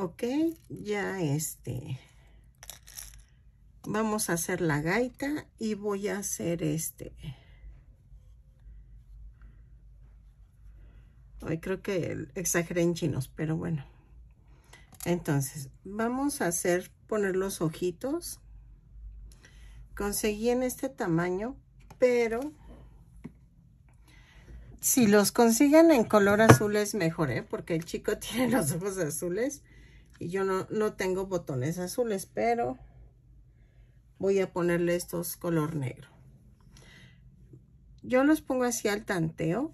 ok ya este vamos a hacer la gaita y voy a hacer este hoy creo que exageré en chinos pero bueno entonces vamos a hacer poner los ojitos conseguí en este tamaño pero si los consiguen en color azul es mejor ¿eh? porque el chico tiene los ojos azules y yo no, tengo botones azules, pero voy a ponerle estos color negro. Yo los pongo así al tanteo.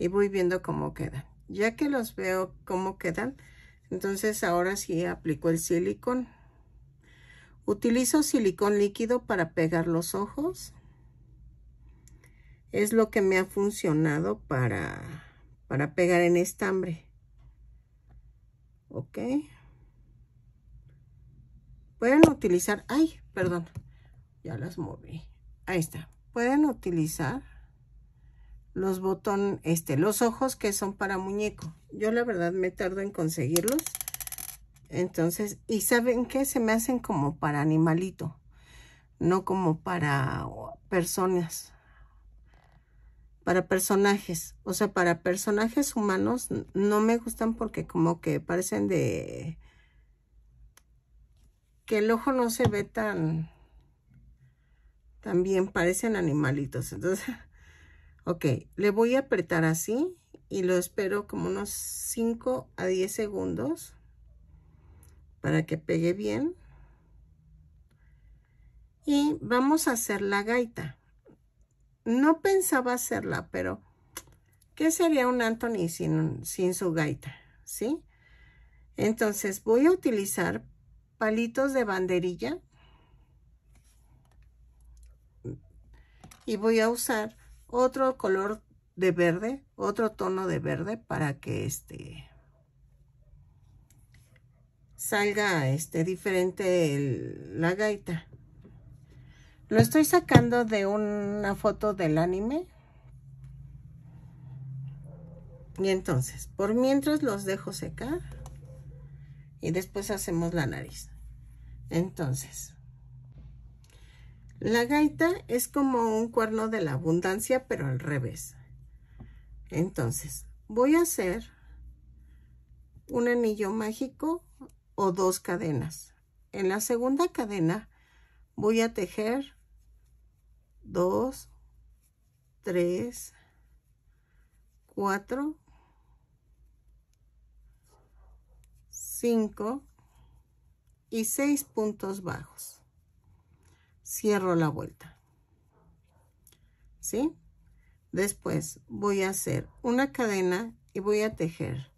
y voy viendo cómo quedan. Ya que los veo cómo quedan, entonces ahora sí aplico el silicón. Utilizo silicón líquido para pegar los ojos es lo que me ha funcionado para, para pegar en estambre. Ok. Pueden utilizar, ay, perdón, ya las moví. Ahí está. Pueden utilizar los botones, este, los ojos que son para muñeco. Yo la verdad me tardo en conseguirlos. Entonces, y saben qué? se me hacen como para animalito, no como para personas para personajes, o sea, para personajes humanos no me gustan porque como que parecen de... que el ojo no se ve tan... también parecen animalitos, entonces... Ok, le voy a apretar así y lo espero como unos 5 a 10 segundos para que pegue bien. Y vamos a hacer la gaita no pensaba hacerla, pero ¿qué sería un Anthony sin, su gaita? ¿Sí? Entonces voy a utilizar palitos de banderilla y voy a usar otro color de verde, otro tono de verde para que este salga este diferente la gaita. Lo estoy sacando de una foto del anime. Y entonces, por mientras los dejo secar. Y después hacemos la nariz. Entonces, la gaita es como un cuerno de la abundancia, pero al revés. Entonces, voy a hacer un anillo mágico o dos cadenas. En la segunda cadena voy a tejer 2 3 4 5 y 6 puntos bajos cierro la vuelta ¿sí? después voy a hacer una cadena y voy a tejer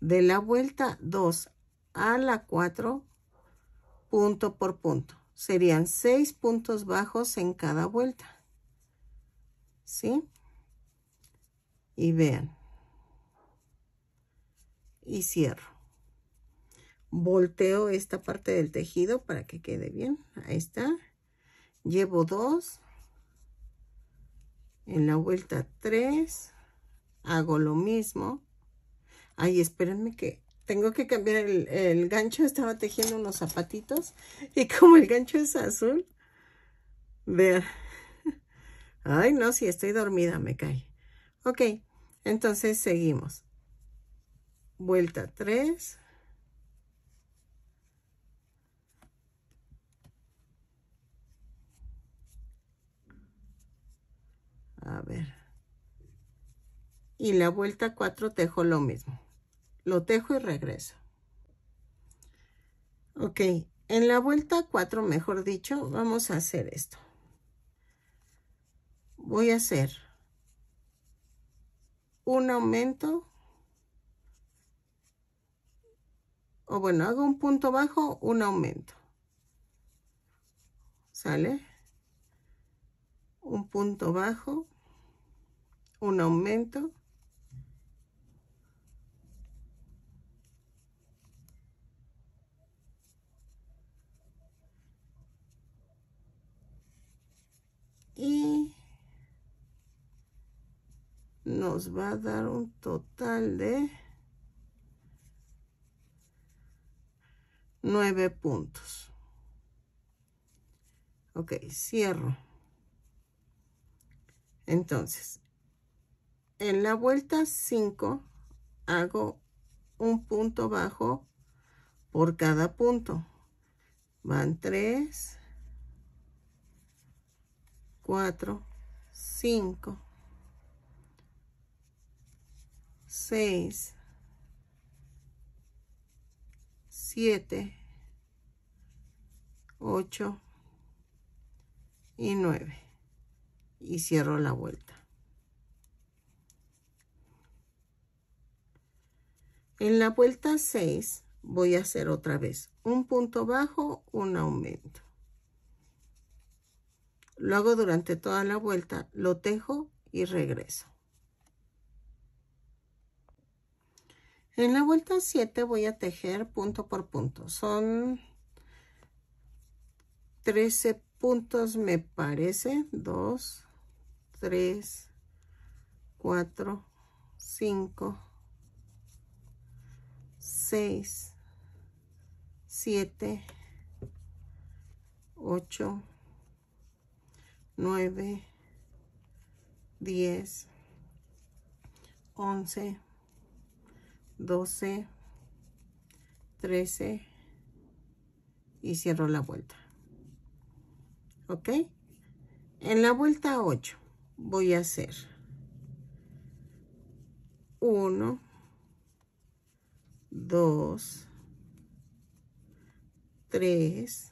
de la vuelta 2 a la 4 punto por punto serían seis puntos bajos en cada vuelta. ¿Sí? Y vean. Y cierro. Volteo esta parte del tejido para que quede bien. Ahí está. Llevo 2. En la vuelta 3. Hago lo mismo. ahí espérenme que tengo que cambiar el, gancho. Estaba tejiendo unos zapatitos. Y como el gancho es azul. Vean. Ay, no, si estoy dormida me cae. Ok, entonces seguimos. Vuelta 3. A ver. Y la vuelta 4 tejo lo mismo. Lo dejo y regreso. Ok, en la vuelta 4, mejor dicho, vamos a hacer esto. Voy a hacer un aumento. O bueno, hago un punto bajo, un aumento. ¿Sale? Un punto bajo, un aumento y nos va a dar un total de nueve puntos. Ok, cierro. Entonces, en la vuelta 5 hago un punto bajo por cada punto. Van tres 4, 5, 6, 7, 8 y 9. Y cierro la vuelta. En la vuelta 6 voy a hacer otra vez un punto bajo, un aumento. Lo hago durante toda la vuelta, lo tejo y regreso. En la vuelta 7 voy a tejer punto por punto. Son 13 puntos me parece. 2, 3, 4, 5, 6, 7, 8, 9, 10, 11, 12, 13 y cierro la vuelta. ¿Ok? En la vuelta 8 voy a hacer 1, 2, 3,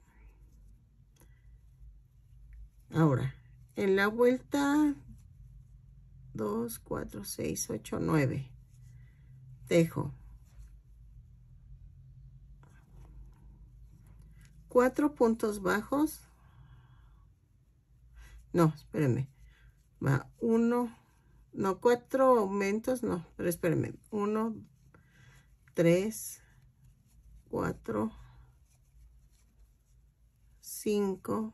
Ahora, en la vuelta 2, 4, 6, 8, 9, tejo 4 puntos bajos. No, espérenme. Va 1, no, 4 aumentos, no, pero espérenme. 1, 3, 4, 5,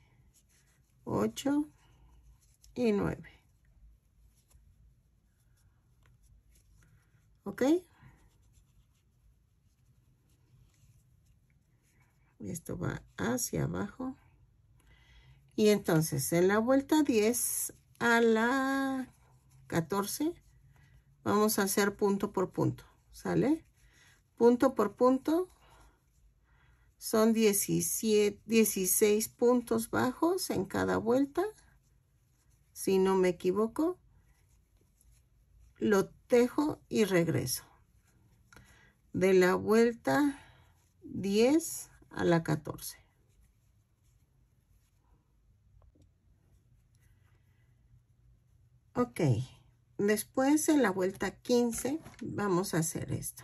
8 y 9. ¿Ok? Esto va hacia abajo. Y entonces en la vuelta 10 a la 14 vamos a hacer punto por punto. ¿Sale? Punto por punto son 17, 16 puntos bajos en cada vuelta, si no me equivoco. Lo tejo y regreso. De la vuelta 10 a la 14. Ok, después en la vuelta 15 vamos a hacer esto.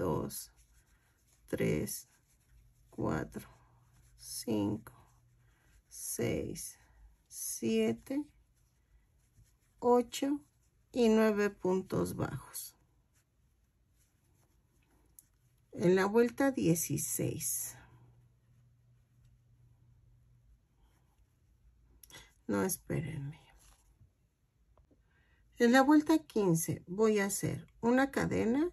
2, 3, 4, 5, 6, 7, 8 y 9 puntos bajos. En la vuelta 16. No, espérenme. En la vuelta 15 voy a hacer una cadena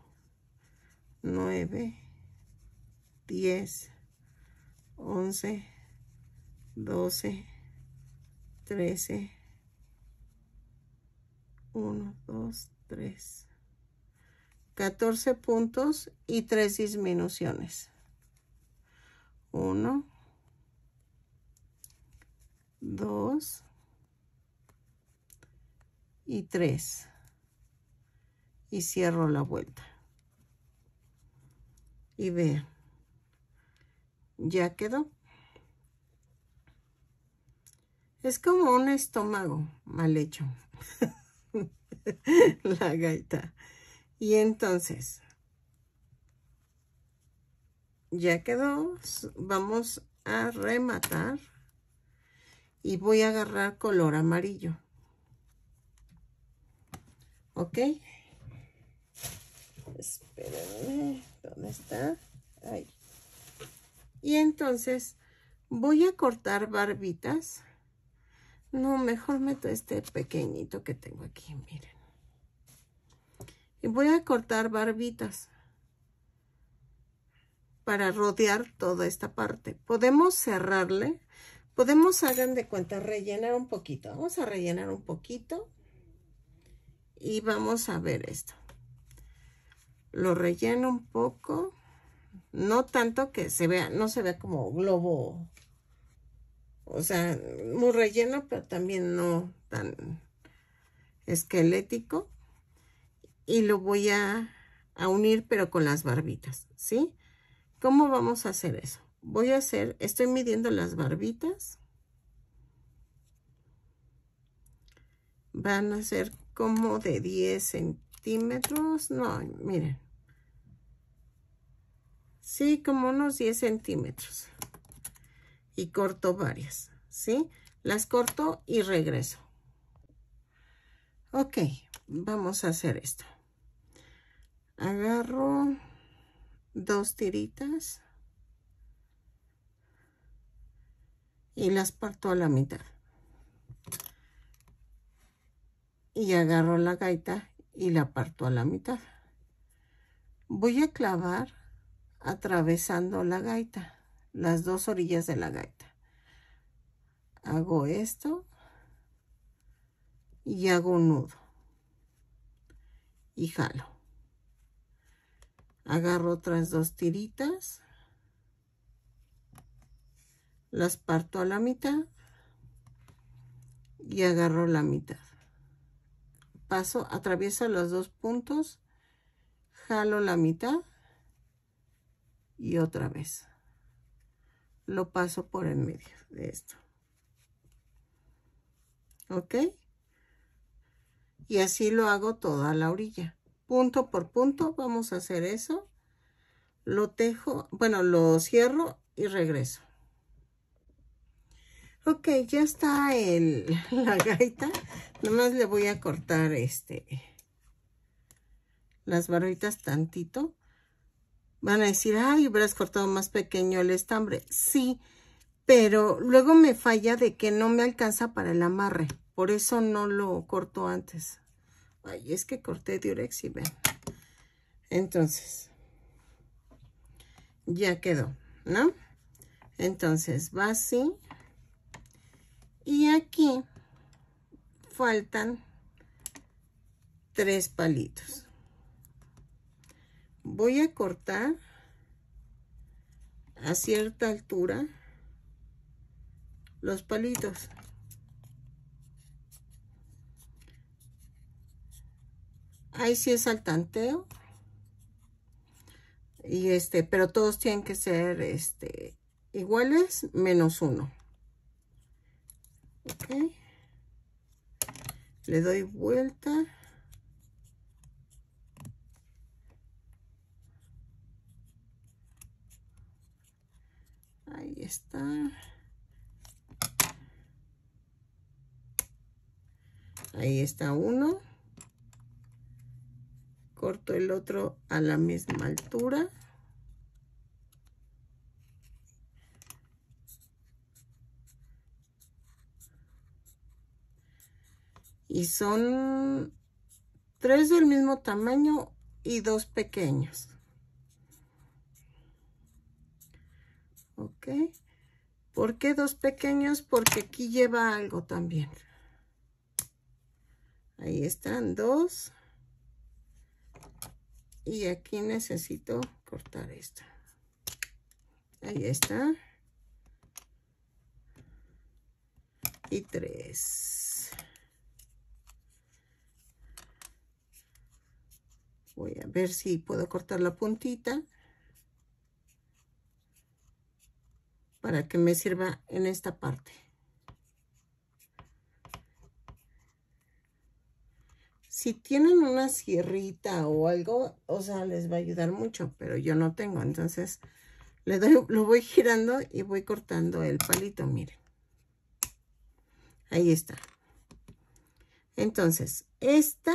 9, 10, 11, 12, 13, 1, 2, 3, 14 puntos y 3 disminuciones. 1, 2 y 3 y cierro la vuelta y vean ya quedó es como un estómago mal hecho la gaita y entonces ya quedó vamos a rematar y voy a agarrar color amarillo ok espérame ¿Dónde está? Ahí. Y entonces voy a cortar barbitas. No, mejor meto este pequeñito que tengo aquí, miren. Y voy a cortar barbitas para rodear toda esta parte. Podemos cerrarle, podemos, hagan de cuenta, rellenar un poquito. Vamos a rellenar un poquito y vamos a ver esto lo relleno un poco. No tanto que se vea, no se vea como globo. O sea, muy relleno, pero también no tan esquelético. Y lo voy a, a unir, pero con las barbitas, ¿sí? ¿Cómo vamos a hacer eso? Voy a hacer, estoy midiendo las barbitas. Van a ser como de 10 centímetros centímetros, no, miren. Sí, como unos 10 centímetros. Y corto varias, ¿sí? Las corto y regreso. Ok, vamos a hacer esto. Agarro dos tiritas. y las parto a la mitad. Y agarro la gaita y la parto a la mitad. Voy a clavar atravesando la gaita, las dos orillas de la gaita. Hago esto y hago un nudo y jalo. Agarro otras dos tiritas, las parto a la mitad y agarro la mitad paso, atravieso los dos puntos, jalo la mitad y otra vez lo paso por en medio de esto. ¿Ok? Y así lo hago toda la orilla. Punto por punto vamos a hacer eso. Lo tejo, bueno, lo cierro y regreso. Ok, ya está el, la gaita. Nomás le voy a cortar este las barritas tantito. Van a decir, ay, hubieras cortado más pequeño el estambre. Sí, pero luego me falla de que no me alcanza para el amarre. Por eso no lo corto antes. Ay, es que corté diurex y ven. Entonces, ya quedó, ¿no? Entonces va así y aquí faltan tres palitos voy a cortar a cierta altura los palitos ahí sí es al y este pero todos tienen que ser este iguales menos uno le doy vuelta ahí está ahí está uno corto el otro a la misma altura son tres del mismo tamaño y dos pequeños. Ok. ¿Por qué dos pequeños? Porque aquí lleva algo también. Ahí están dos. Y aquí necesito cortar esto Ahí está. Y tres. voy a ver si puedo cortar la puntita para que me sirva en esta parte si tienen una sierrita o algo o sea les va a ayudar mucho pero yo no tengo entonces le doy lo voy girando y voy cortando el palito miren ahí está entonces esta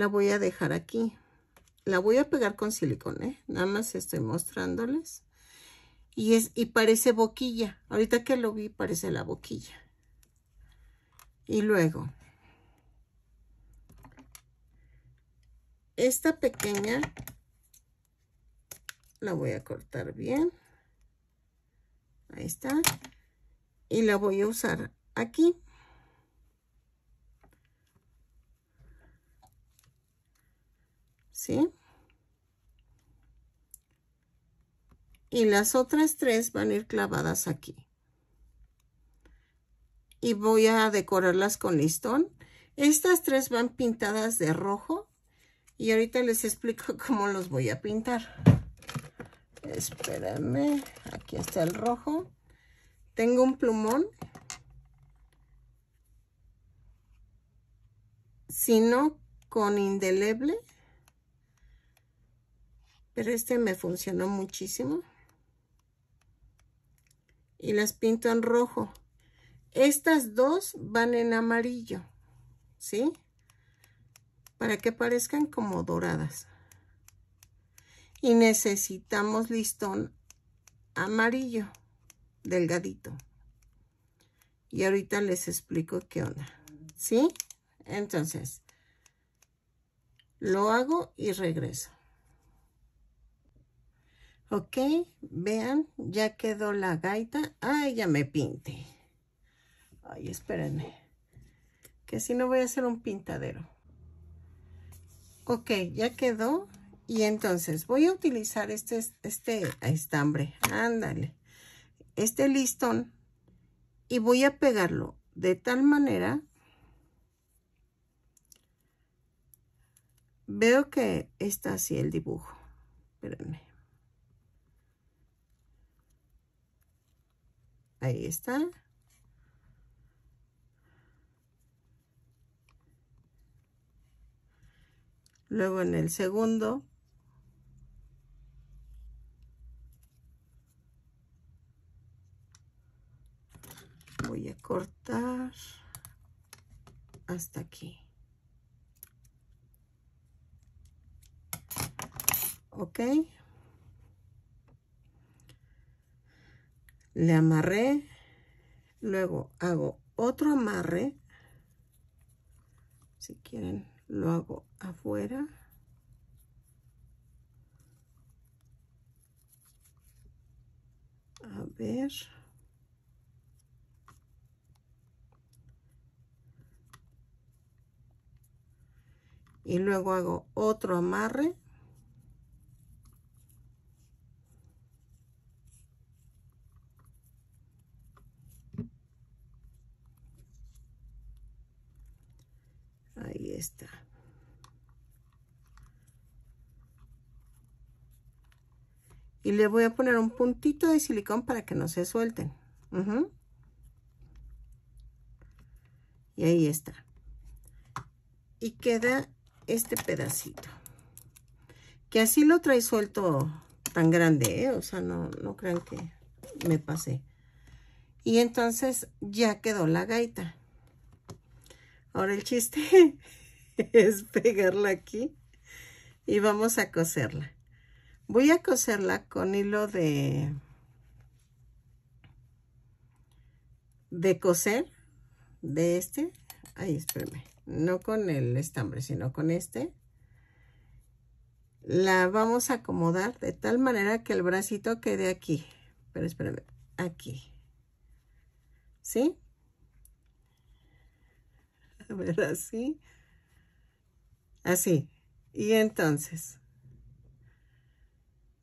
la voy a dejar aquí. La voy a pegar con silicona ¿eh? Nada más estoy mostrándoles. Y, es, y parece boquilla. Ahorita que lo vi parece la boquilla. Y luego, esta pequeña la voy a cortar bien. Ahí está. Y la voy a usar aquí. Y las otras tres van a ir clavadas aquí. Y voy a decorarlas con listón. Estas tres van pintadas de rojo. Y ahorita les explico cómo los voy a pintar. Espérame. Aquí está el rojo. Tengo un plumón. Sino con indeleble este me funcionó muchísimo. Y las pinto en rojo. Estas dos van en amarillo, ¿sí? Para que parezcan como doradas. Y necesitamos listón amarillo, delgadito. Y ahorita les explico qué onda, ¿sí? Entonces, lo hago y regreso. Ok, vean, ya quedó la gaita. Ay, ah, ya me pinté. Ay, espérenme. Que si no voy a hacer un pintadero. Ok, ya quedó. Y entonces voy a utilizar este, este estambre. Ándale. Este listón. Y voy a pegarlo de tal manera. Veo que está así el dibujo. Espérenme. Ahí está. Luego en el segundo. Voy a cortar hasta aquí. Okay. le amarré luego hago otro amarre si quieren lo hago afuera a ver y luego hago otro amarre Y le voy a poner un puntito de silicón para que no se suelten. Y ahí está. Y queda este pedacito. Que así lo trae suelto tan grande, ¿eh? O sea, no, no crean que me pase. Y entonces ya quedó la gaita. Ahora el chiste es pegarla aquí y vamos a coserla. Voy a coserla con hilo de, de coser, de este, ahí espérame, no con el estambre, sino con este. La vamos a acomodar de tal manera que el bracito quede aquí, pero espérame, aquí. ¿Sí? A ver, así. Así. Y entonces,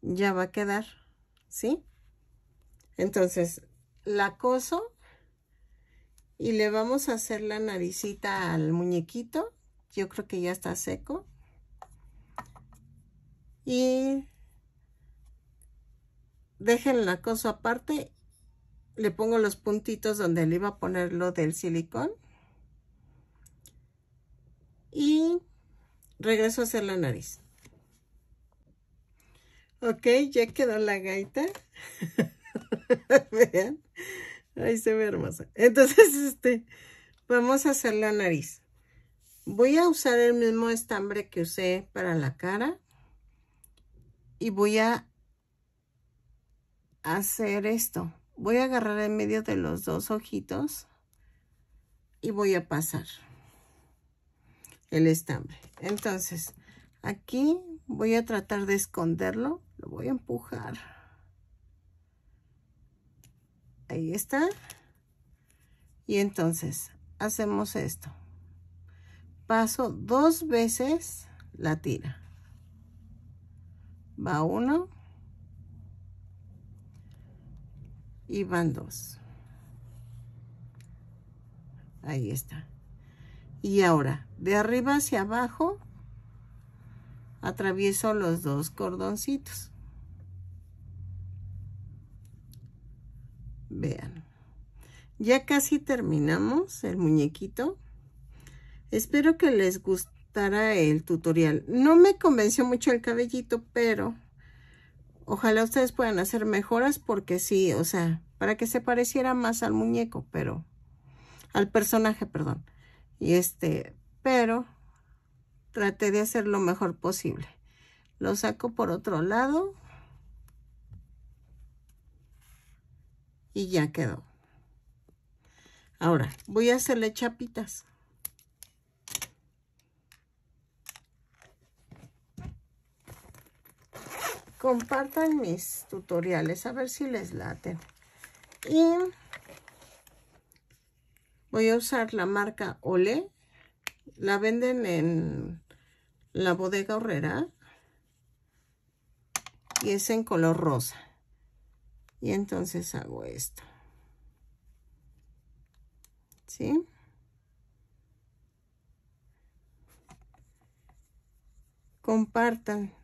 ya va a quedar, ¿sí? Entonces, la coso y le vamos a hacer la naricita al muñequito. Yo creo que ya está seco. Y dejen la cosa aparte. Le pongo los puntitos donde le iba a poner lo del silicón. Y regreso a hacer la nariz. Ok, ya quedó la gaita. Vean. Ahí se ve hermosa. Entonces, este, vamos a hacer la nariz. Voy a usar el mismo estambre que usé para la cara. Y voy a hacer esto. Voy a agarrar en medio de los dos ojitos. Y voy a pasar el estambre. Entonces, aquí voy a tratar de esconderlo. Lo voy a empujar. Ahí está. Y entonces, hacemos esto. Paso dos veces la tira. Va uno. Y van dos. Ahí está. Y ahora de arriba hacia abajo atravieso los dos cordoncitos vean ya casi terminamos el muñequito espero que les gustara el tutorial no me convenció mucho el cabellito pero ojalá ustedes puedan hacer mejoras porque sí o sea para que se pareciera más al muñeco pero al personaje perdón y este pero traté de hacer lo mejor posible. Lo saco por otro lado. Y ya quedó. Ahora, voy a hacerle chapitas. Compartan mis tutoriales, a ver si les late. Y voy a usar la marca Olé la venden en la bodega horrera. Y es en color rosa. Y entonces hago esto. ¿Sí? Compartan.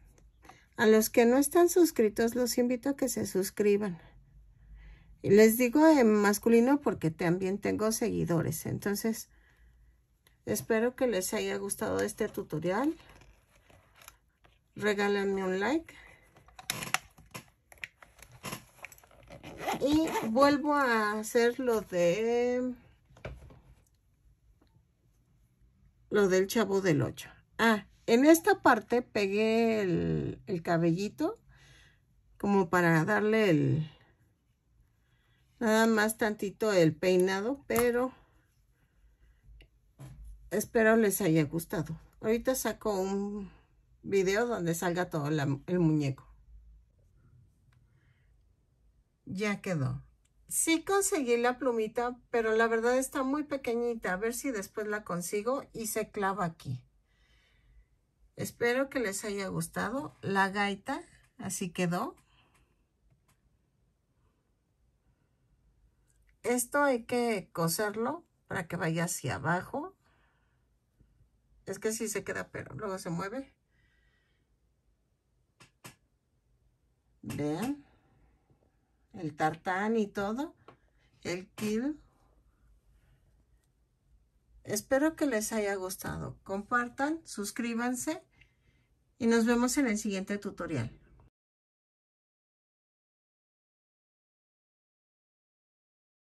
A los que no están suscritos, los invito a que se suscriban. Y les digo en masculino porque también tengo seguidores. Entonces, Espero que les haya gustado este tutorial. Regálenme un like. Y vuelvo a hacer lo de... Lo del chavo del 8. Ah, en esta parte pegué el, el cabellito como para darle el... Nada más tantito el peinado, pero espero les haya gustado. Ahorita saco un video donde salga todo el muñeco. Ya quedó. Sí conseguí la plumita, pero la verdad está muy pequeñita. A ver si después la consigo y se clava aquí. Espero que les haya gustado. La gaita, así quedó. Esto hay que coserlo para que vaya hacia abajo. Es que sí se queda, pero luego se mueve. ¿Ven? El tartán y todo. El kill. Espero que les haya gustado. Compartan, suscríbanse y nos vemos en el siguiente tutorial.